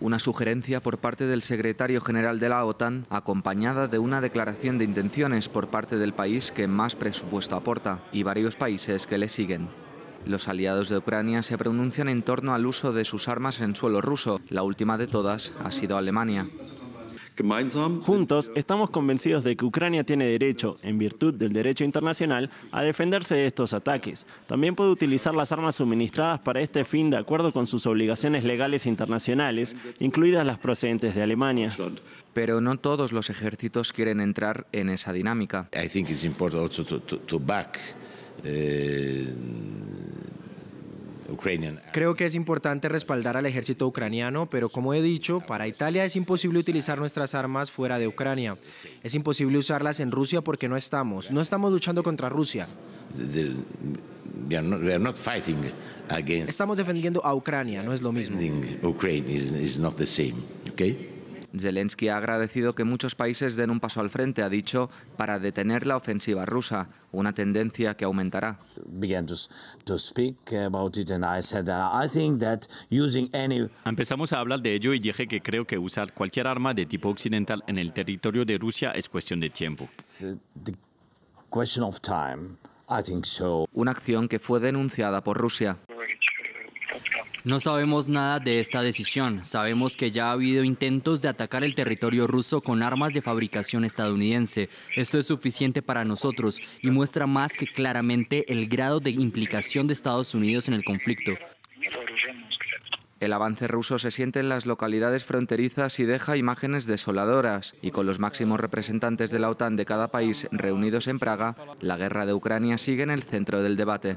Una sugerencia por parte del secretario general de la OTAN, acompañada de una declaración de intenciones por parte del país que más presupuesto aporta y varios países que le siguen. Los aliados de Ucrania se pronuncian en torno al uso de sus armas en suelo ruso. La última de todas ha sido Alemania. Juntos estamos convencidos de que Ucrania tiene derecho, en virtud del derecho internacional, a defenderse de estos ataques. También puede utilizar las armas suministradas para este fin de acuerdo con sus obligaciones legales internacionales, incluidas las procedentes de Alemania. Pero no todos los ejércitos quieren entrar en esa dinámica. I think it's important also to, eh, Creo que es importante respaldar al ejército ucraniano, pero como he dicho, para Italia es imposible utilizar nuestras armas fuera de Ucrania. Es imposible usarlas en Rusia porque no estamos. No estamos luchando contra Rusia. Estamos defendiendo a Ucrania, no es lo mismo. Zelensky ha agradecido que muchos países den un paso al frente, ha dicho, para detener la ofensiva rusa, una tendencia que aumentará. Empezamos a hablar de ello y dije que creo que usar cualquier arma de tipo occidental en el territorio de Rusia es cuestión de tiempo. Una acción que fue denunciada por Rusia. No sabemos nada de esta decisión. Sabemos que ya ha habido intentos de atacar el territorio ruso con armas de fabricación estadounidense. Esto es suficiente para nosotros y muestra más que claramente el grado de implicación de Estados Unidos en el conflicto. El avance ruso se siente en las localidades fronterizas y deja imágenes desoladoras, y con los máximos representantes de la OTAN de cada país reunidos en Praga, la guerra de Ucrania sigue en el centro del debate.